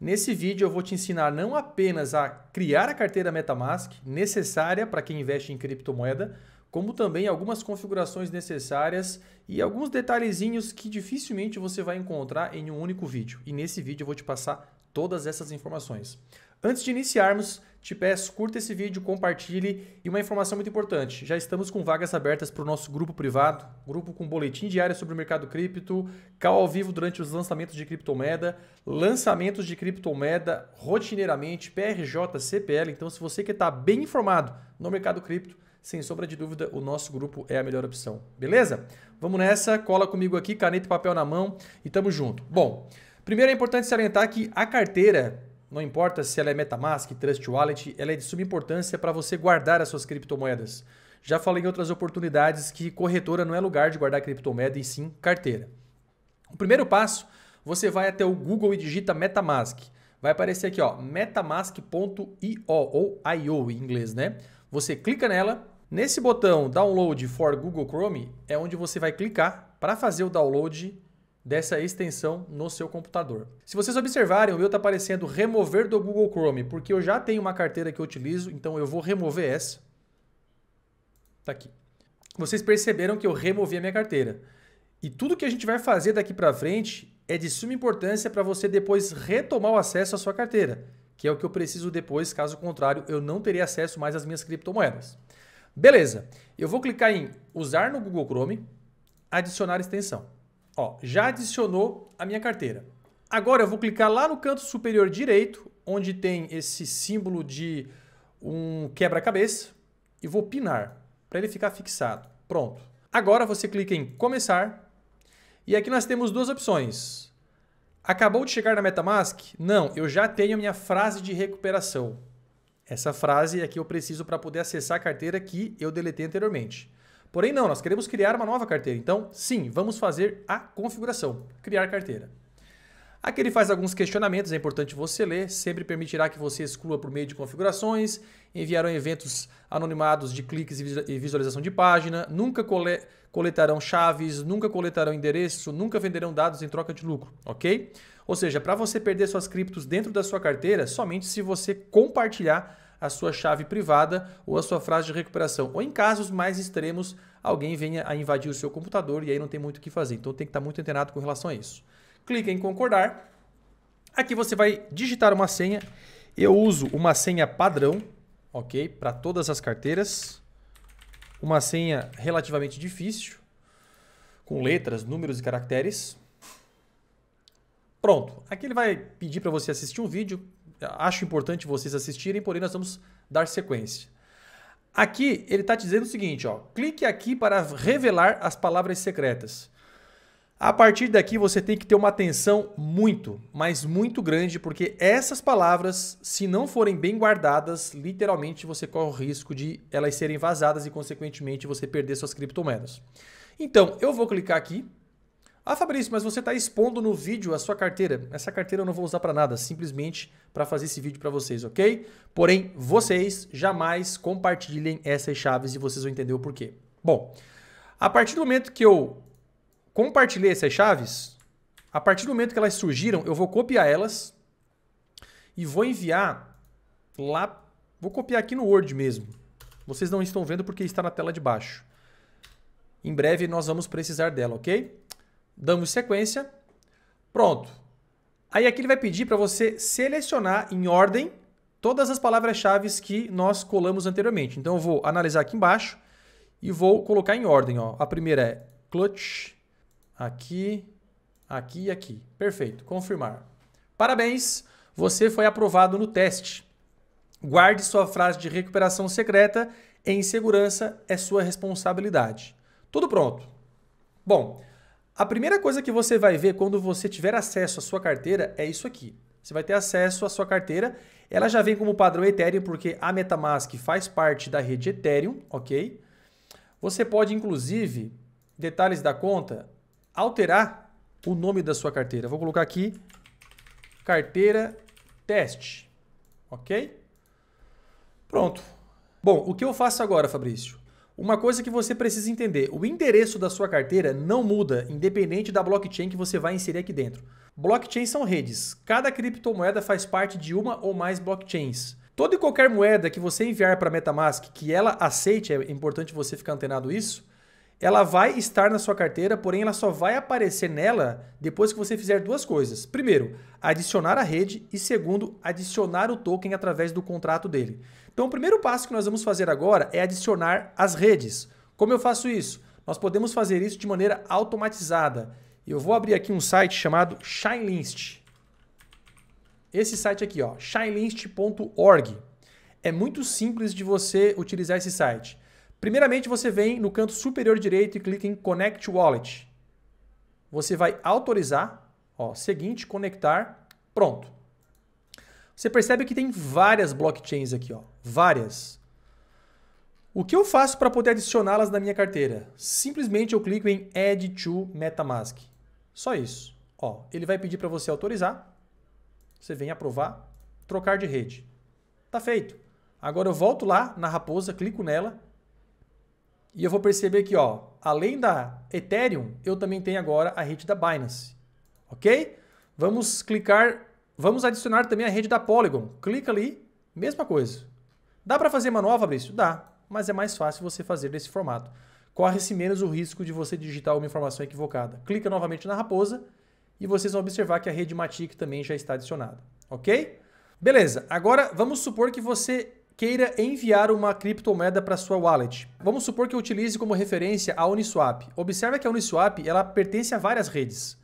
Nesse vídeo eu vou te ensinar não apenas a criar a carteira MetaMask necessária para quem investe em criptomoeda, como também algumas configurações necessárias e alguns detalhezinhos que dificilmente você vai encontrar em um único vídeo. E nesse vídeo eu vou te passar todas essas informações. Antes de iniciarmos, te peço, curta esse vídeo, compartilhe e uma informação muito importante: já estamos com vagas abertas para o nosso grupo privado, grupo com boletim diário sobre o mercado cripto, cal ao vivo durante os lançamentos de criptomoeda, lançamentos de criptomoeda rotineiramente, PRJ, CPL. Então, se você quer estar tá bem informado no mercado cripto, sem sombra de dúvida, o nosso grupo é a melhor opção. Beleza? Vamos nessa, cola comigo aqui, caneta e papel na mão e tamo junto. Bom, primeiro é importante salientar que a carteira não importa se ela é MetaMask, Trust Wallet, ela é de suma importância para você guardar as suas criptomoedas. Já falei em outras oportunidades que corretora não é lugar de guardar criptomoeda e sim carteira. O primeiro passo, você vai até o Google e digita MetaMask. Vai aparecer aqui, ó, metamask.io ou IO em inglês, né? Você clica nela. Nesse botão Download for Google Chrome é onde você vai clicar para fazer o download dessa extensão no seu computador. Se vocês observarem, o meu está aparecendo remover do Google Chrome, porque eu já tenho uma carteira que eu utilizo, então eu vou remover essa. Está aqui. Vocês perceberam que eu removi a minha carteira. E tudo que a gente vai fazer daqui para frente é de suma importância para você depois retomar o acesso à sua carteira, que é o que eu preciso depois, caso contrário, eu não teria acesso mais às minhas criptomoedas. Beleza, eu vou clicar em usar no Google Chrome, adicionar extensão. Ó, já adicionou a minha carteira. Agora eu vou clicar lá no canto superior direito, onde tem esse símbolo de um quebra-cabeça, e vou pinar para ele ficar fixado. Pronto. Agora você clica em começar e aqui nós temos duas opções. Acabou de chegar na MetaMask? Não, eu já tenho a minha frase de recuperação. Essa frase é que eu preciso para poder acessar a carteira que eu deletei anteriormente. Porém, não, nós queremos criar uma nova carteira. Então, sim, vamos fazer a configuração, criar carteira. Aqui ele faz alguns questionamentos, é importante você ler, sempre permitirá que você exclua por meio de configurações, enviarão eventos anonimados de cliques e visualização de página, nunca cole coletarão chaves, nunca coletarão endereço, nunca venderão dados em troca de lucro, ok? Ou seja, para você perder suas criptos dentro da sua carteira, somente se você compartilhar a sua chave privada ou a sua frase de recuperação. Ou em casos mais extremos, alguém venha a invadir o seu computador e aí não tem muito o que fazer. Então tem que estar muito antenado com relação a isso. clique em concordar. Aqui você vai digitar uma senha. Eu uso uma senha padrão, ok? Para todas as carteiras. Uma senha relativamente difícil, com letras, números e caracteres. Pronto. Aqui ele vai pedir para você assistir um vídeo acho importante vocês assistirem, porém nós vamos dar sequência. Aqui ele está dizendo o seguinte, ó, clique aqui para revelar as palavras secretas. A partir daqui você tem que ter uma atenção muito, mas muito grande, porque essas palavras, se não forem bem guardadas, literalmente você corre o risco de elas serem vazadas e, consequentemente, você perder suas criptomoedas. Então, eu vou clicar aqui ah, Fabrício, mas você está expondo no vídeo a sua carteira. Essa carteira eu não vou usar para nada, simplesmente para fazer esse vídeo para vocês, ok? Porém, vocês jamais compartilhem essas chaves e vocês vão entender o porquê. Bom, a partir do momento que eu compartilhei essas chaves, a partir do momento que elas surgiram, eu vou copiar elas e vou enviar lá. Vou copiar aqui no Word mesmo. Vocês não estão vendo porque está na tela de baixo. Em breve nós vamos precisar dela, ok? Damos sequência. Pronto. Aí aqui ele vai pedir para você selecionar em ordem todas as palavras-chave que nós colamos anteriormente. Então eu vou analisar aqui embaixo e vou colocar em ordem. Ó. A primeira é clutch, aqui, aqui e aqui. Perfeito, confirmar. Parabéns, você foi aprovado no teste. Guarde sua frase de recuperação secreta, em segurança é sua responsabilidade. Tudo pronto. Bom, a primeira coisa que você vai ver quando você tiver acesso à sua carteira é isso aqui. Você vai ter acesso à sua carteira. Ela já vem como padrão Ethereum, porque a MetaMask faz parte da rede Ethereum, ok? Você pode, inclusive, detalhes da conta, alterar o nome da sua carteira. Vou colocar aqui carteira teste, ok? Pronto. Bom, o que eu faço agora, Fabrício? Uma coisa que você precisa entender: o endereço da sua carteira não muda, independente da blockchain que você vai inserir aqui dentro. Blockchains são redes. Cada criptomoeda faz parte de uma ou mais blockchains. Toda e qualquer moeda que você enviar para a MetaMask que ela aceite, é importante você ficar antenado isso, ela vai estar na sua carteira, porém ela só vai aparecer nela depois que você fizer duas coisas. Primeiro, adicionar a rede e segundo, adicionar o token através do contrato dele. Então, o primeiro passo que nós vamos fazer agora é adicionar as redes. Como eu faço isso? Nós podemos fazer isso de maneira automatizada. Eu vou abrir aqui um site chamado Shinelist. Esse site aqui, ó, shinelist.org. É muito simples de você utilizar esse site. Primeiramente, você vem no canto superior direito e clica em Connect Wallet. Você vai autorizar, ó, seguinte, conectar, pronto. Você percebe que tem várias blockchains aqui, ó, várias. O que eu faço para poder adicioná-las na minha carteira? Simplesmente eu clico em Add to MetaMask. Só isso. Ó, ele vai pedir para você autorizar. Você vem aprovar, trocar de rede. Tá feito. Agora eu volto lá na raposa, clico nela e eu vou perceber que, ó, além da Ethereum, eu também tenho agora a rede da Binance. Ok? Vamos clicar, vamos adicionar também a rede da Polygon. Clica ali, mesma coisa. Dá para fazer uma nova, Fabrício? Dá, mas é mais fácil você fazer desse formato. Corre-se menos o risco de você digitar uma informação equivocada. Clica novamente na raposa e vocês vão observar que a rede Matic também já está adicionada. Ok? Beleza, agora vamos supor que você queira enviar uma criptomoeda para sua wallet. Vamos supor que eu utilize como referência a Uniswap. Observe que a Uniswap ela pertence a várias redes.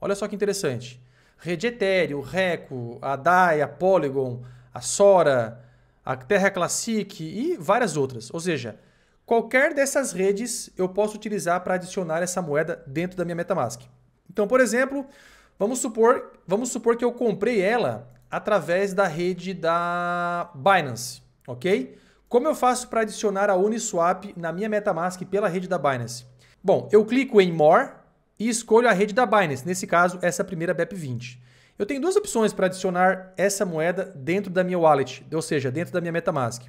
Olha só que interessante. Rede Ethereum, Reco, a DAI, a Polygon, a Sora, a Terra Classic e várias outras. Ou seja, qualquer dessas redes eu posso utilizar para adicionar essa moeda dentro da minha MetaMask. Então, por exemplo, vamos supor, vamos supor que eu comprei ela através da rede da Binance ok? Como eu faço para adicionar a Uniswap na minha MetaMask pela rede da Binance? Bom, eu clico em More e escolho a rede da Binance, nesse caso, essa primeira BEP20. Eu tenho duas opções para adicionar essa moeda dentro da minha wallet, ou seja, dentro da minha MetaMask.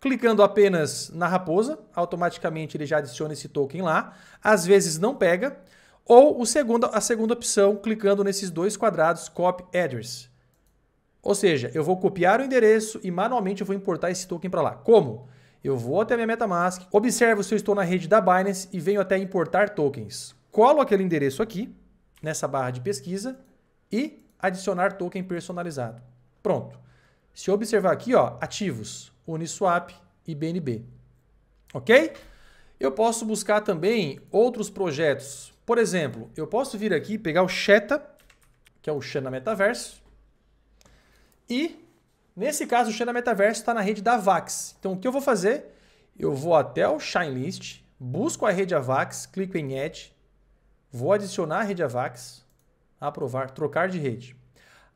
Clicando apenas na raposa, automaticamente ele já adiciona esse token lá, às vezes não pega, ou o segundo, a segunda opção, clicando nesses dois quadrados, Copy Address. Ou seja, eu vou copiar o endereço e manualmente eu vou importar esse token para lá. Como? Eu vou até a minha MetaMask, observo se eu estou na rede da Binance e venho até importar tokens. Colo aquele endereço aqui, nessa barra de pesquisa, e adicionar token personalizado. Pronto. Se eu observar aqui, ó, ativos, Uniswap e BNB. Ok? Eu posso buscar também outros projetos. Por exemplo, eu posso vir aqui pegar o Sheta, que é o Xena Metaverso, e, nesse caso, o Xana Metaverso está na rede da Vax, Então, o que eu vou fazer? Eu vou até o Shinelist, busco a rede Avax, clico em Add, vou adicionar a rede Avax, aprovar, trocar de rede.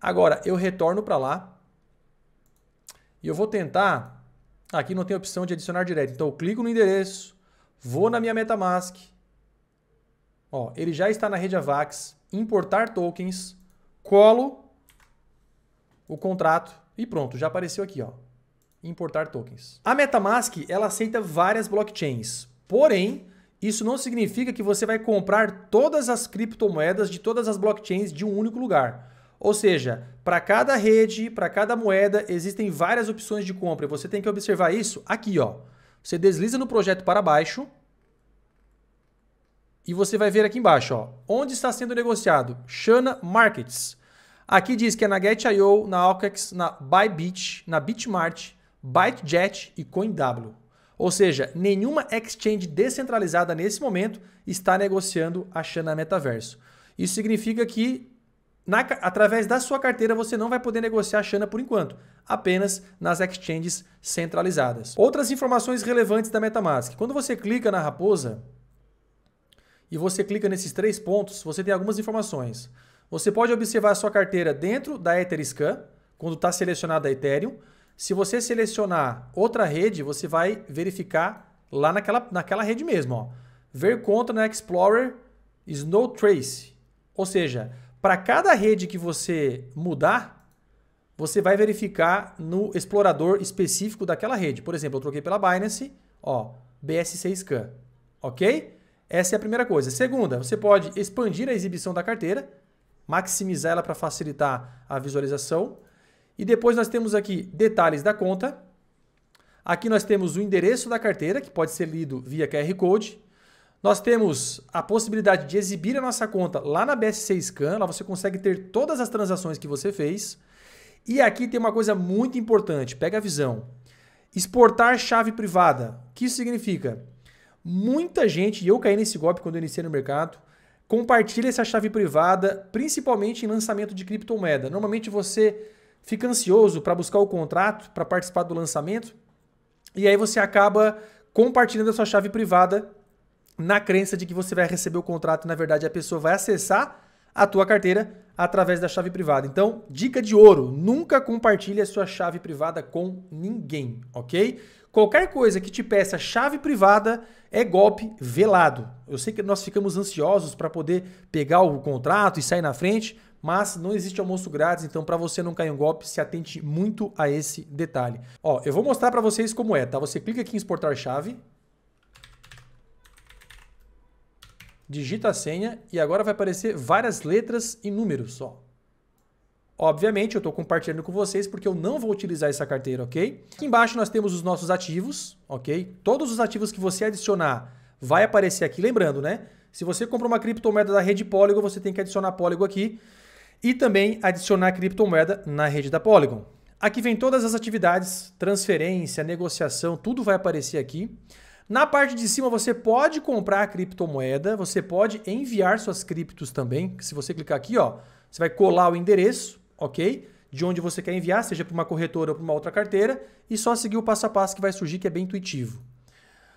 Agora, eu retorno para lá e eu vou tentar... Aqui não tem opção de adicionar direto. Então, eu clico no endereço, vou na minha Metamask, Ó, ele já está na rede Avax, importar tokens, colo o contrato e pronto, já apareceu aqui, ó. Importar tokens. A MetaMask, ela aceita várias blockchains. Porém, isso não significa que você vai comprar todas as criptomoedas de todas as blockchains de um único lugar. Ou seja, para cada rede, para cada moeda, existem várias opções de compra. você tem que observar isso aqui, ó. Você desliza no projeto para baixo, e você vai ver aqui embaixo, ó, onde está sendo negociado? Shana Markets. Aqui diz que é na Get.io, na Alcax, na Bybit, na Bitmart, ByteJet e CoinW. Ou seja, nenhuma exchange descentralizada nesse momento está negociando a Xana Metaverso. Isso significa que na, através da sua carteira você não vai poder negociar a Xana por enquanto, apenas nas exchanges centralizadas. Outras informações relevantes da MetaMask. Quando você clica na raposa e você clica nesses três pontos, você tem algumas informações. Você pode observar a sua carteira dentro da Etherscan, quando está selecionada a Ethereum. Se você selecionar outra rede, você vai verificar lá naquela, naquela rede mesmo. Ó. Ver conta na Explorer Snowtrace. Ou seja, para cada rede que você mudar, você vai verificar no explorador específico daquela rede. Por exemplo, eu troquei pela Binance, ó, bs 6 ok? Essa é a primeira coisa. Segunda, você pode expandir a exibição da carteira maximizar ela para facilitar a visualização. E depois nós temos aqui detalhes da conta. Aqui nós temos o endereço da carteira, que pode ser lido via QR Code. Nós temos a possibilidade de exibir a nossa conta lá na BSC Scan, lá você consegue ter todas as transações que você fez. E aqui tem uma coisa muito importante, pega a visão. Exportar chave privada. O que isso significa? Muita gente, e eu caí nesse golpe quando eu iniciei no mercado, Compartilhe essa chave privada, principalmente em lançamento de criptomoeda. Normalmente você fica ansioso para buscar o contrato, para participar do lançamento, e aí você acaba compartilhando a sua chave privada na crença de que você vai receber o contrato e na verdade a pessoa vai acessar a tua carteira através da chave privada. Então, dica de ouro, nunca compartilhe a sua chave privada com ninguém, OK? Qualquer coisa que te peça chave privada, é golpe velado. Eu sei que nós ficamos ansiosos para poder pegar o contrato e sair na frente, mas não existe almoço grátis, então para você não cair em um golpe, se atente muito a esse detalhe. Ó, eu vou mostrar para vocês como é, tá? Você clica aqui em exportar chave, digita a senha e agora vai aparecer várias letras e números, ó. Obviamente, eu estou compartilhando com vocês porque eu não vou utilizar essa carteira, ok? Aqui embaixo nós temos os nossos ativos, ok? Todos os ativos que você adicionar vai aparecer aqui. Lembrando, né? Se você comprou uma criptomoeda da rede Polygon, você tem que adicionar Polygon aqui e também adicionar criptomoeda na rede da Polygon. Aqui vem todas as atividades, transferência, negociação, tudo vai aparecer aqui. Na parte de cima você pode comprar criptomoeda, você pode enviar suas criptos também. Se você clicar aqui, ó, você vai colar o endereço ok? De onde você quer enviar, seja para uma corretora ou para uma outra carteira, e só seguir o passo a passo que vai surgir, que é bem intuitivo.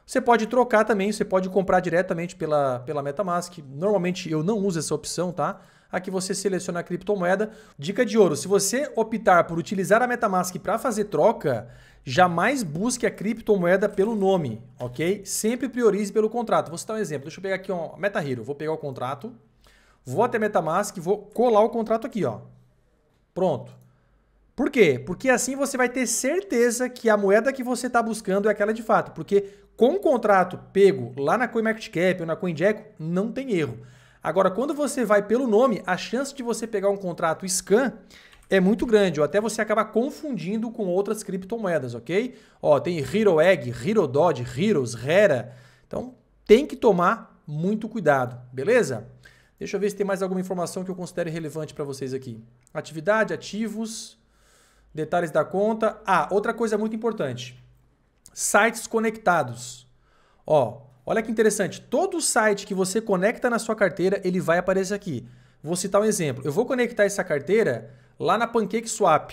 Você pode trocar também, você pode comprar diretamente pela, pela MetaMask. Normalmente eu não uso essa opção, tá? Aqui você seleciona a criptomoeda. Dica de ouro: se você optar por utilizar a MetaMask para fazer troca, jamais busque a criptomoeda pelo nome, ok? Sempre priorize pelo contrato. Vou citar um exemplo. Deixa eu pegar aqui um MetaHero. Vou pegar o contrato, vou até MetaMask, vou colar o contrato aqui, ó. Pronto. Por quê? Porque assim você vai ter certeza que a moeda que você está buscando é aquela de fato. Porque com o contrato pego lá na CoinMarketCap ou na CoinGecko, não tem erro. Agora, quando você vai pelo nome, a chance de você pegar um contrato scan é muito grande, ou até você acabar confundindo com outras criptomoedas, ok? Ó, tem Hero Egg, Hero Dodge, Heroes, Rera. Então, tem que tomar muito cuidado, beleza? Deixa eu ver se tem mais alguma informação que eu considere relevante para vocês aqui. Atividade, ativos, detalhes da conta. Ah, outra coisa muito importante. Sites conectados. Ó, olha que interessante. Todo site que você conecta na sua carteira, ele vai aparecer aqui. Vou citar um exemplo. Eu vou conectar essa carteira lá na PancakeSwap.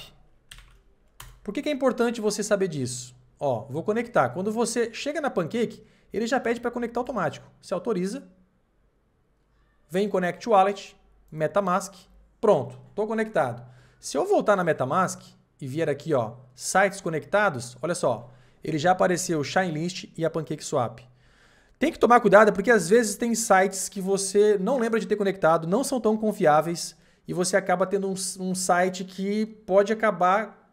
Por que, que é importante você saber disso? Ó, vou conectar. Quando você chega na Pancake, ele já pede para conectar automático. Você autoriza, Vem Connect Wallet, MetaMask, pronto, estou conectado. Se eu voltar na MetaMask e vier aqui, ó, sites conectados, olha só, ele já apareceu o Shinelist e a PancakeSwap. Tem que tomar cuidado porque às vezes tem sites que você não lembra de ter conectado, não são tão confiáveis e você acaba tendo um, um site que pode acabar.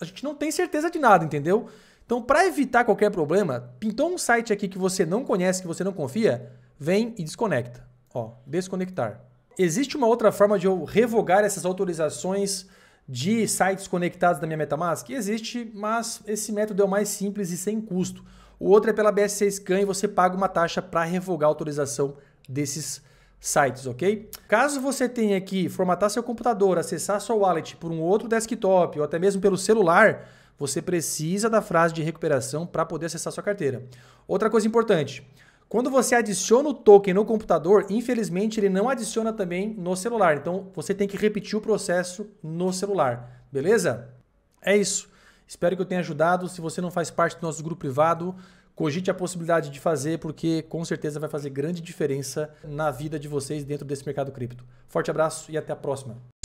A gente não tem certeza de nada, entendeu? Então, para evitar qualquer problema, pintou um site aqui que você não conhece, que você não confia, vem e desconecta. Ó, desconectar. Existe uma outra forma de eu revogar essas autorizações de sites conectados da minha MetaMask? Existe, mas esse método é o mais simples e sem custo. O outro é pela BSC Scan e você paga uma taxa para revogar a autorização desses sites, ok? Caso você tenha que formatar seu computador, acessar sua wallet por um outro desktop ou até mesmo pelo celular, você precisa da frase de recuperação para poder acessar sua carteira. Outra coisa importante, quando você adiciona o token no computador, infelizmente ele não adiciona também no celular. Então você tem que repetir o processo no celular, beleza? É isso. Espero que eu tenha ajudado. Se você não faz parte do nosso grupo privado, cogite a possibilidade de fazer, porque com certeza vai fazer grande diferença na vida de vocês dentro desse mercado cripto. Forte abraço e até a próxima.